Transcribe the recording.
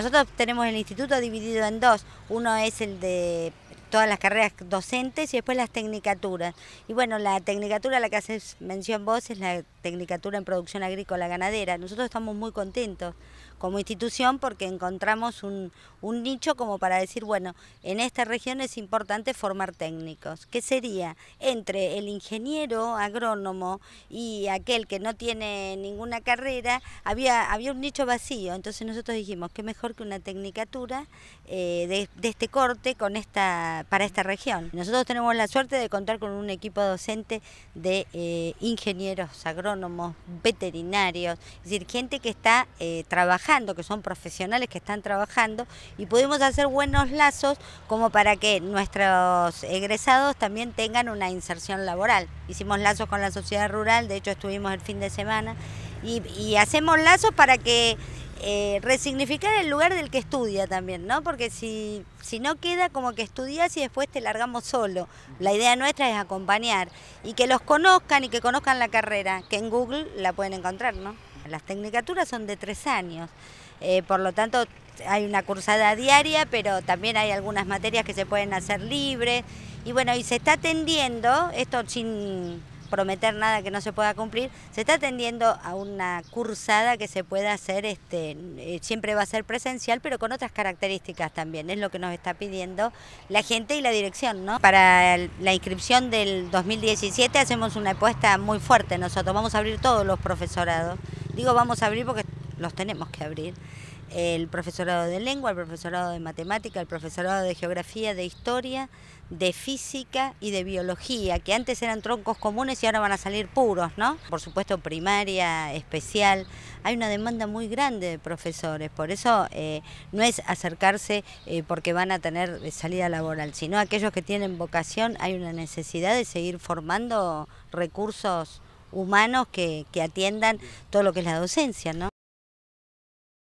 Nosotros tenemos el instituto dividido en dos. Uno es el de todas las carreras docentes y después las tecnicaturas. Y bueno, la tecnicatura la que haces mención vos es la tecnicatura en producción agrícola ganadera. Nosotros estamos muy contentos como institución porque encontramos un, nicho como para decir, bueno, en esta región es importante formar técnicos, que sería entre el ingeniero agrónomo y aquel que no tiene ninguna carrera, había, había un nicho vacío. Entonces nosotros dijimos, qué mejor que una tecnicatura eh, de este corte con esta para, esta región. Nosotros tenemos la suerte de contar con un equipo docente de eh, ingenieros, agrónomos, veterinarios, es decir, gente que está eh, trabajando, que son profesionales que están trabajando y pudimos hacer buenos lazos como para que nuestros egresados también tengan una inserción laboral. Hicimos lazos con la sociedad rural, de hecho estuvimos el fin de semana y hacemos lazos para que eh, resignificar el lugar del que estudia también, ¿no? Porque si, si no queda como que estudias y después te largamos solo. La idea nuestra es acompañar y que los conozcan y que conozcan la carrera, que en Google la pueden encontrar, ¿no? Las tecnicaturas son de tres años, eh, por lo tanto hay una cursada diaria, pero también hay algunas materias que se pueden hacer libres. Y bueno, y se está atendiendo, esto sin prometer nada que no se pueda cumplir, se está atendiendo a una cursada que se pueda hacer, este, eh, siempre va a ser presencial, pero con otras características también, es lo que nos está pidiendo la gente y la dirección. Para la inscripción del 2017 hacemos una apuesta muy fuerte nosotros, vamos a abrir todos los profesorados, digo vamos a abrir porque los tenemos que abrir el profesorado de lengua, el profesorado de matemática, el profesorado de geografía, de historia, de física y de biología, que antes eran troncos comunes y ahora van a salir puros, ¿no? Por supuesto, primaria, especial, hay una demanda muy grande de profesores, por eso eh, no es acercarse eh, porque van a tener eh, salida laboral, sino aquellos que tienen vocación, hay una necesidad de seguir formando recursos humanos que, que atiendan todo lo que es la docencia, ¿no?